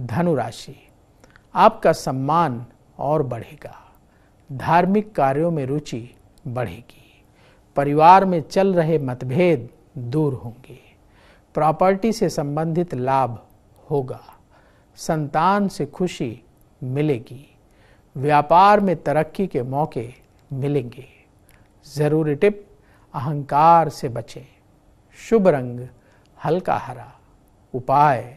धनु राशि आपका सम्मान और बढ़ेगा धार्मिक कार्यों में रुचि बढ़ेगी परिवार में चल रहे मतभेद दूर होंगे प्रॉपर्टी से संबंधित लाभ होगा संतान से खुशी मिलेगी व्यापार में तरक्की के मौके मिलेंगे ज़रूरी टिप अहंकार से बचें शुभ रंग हल्का हरा उपाय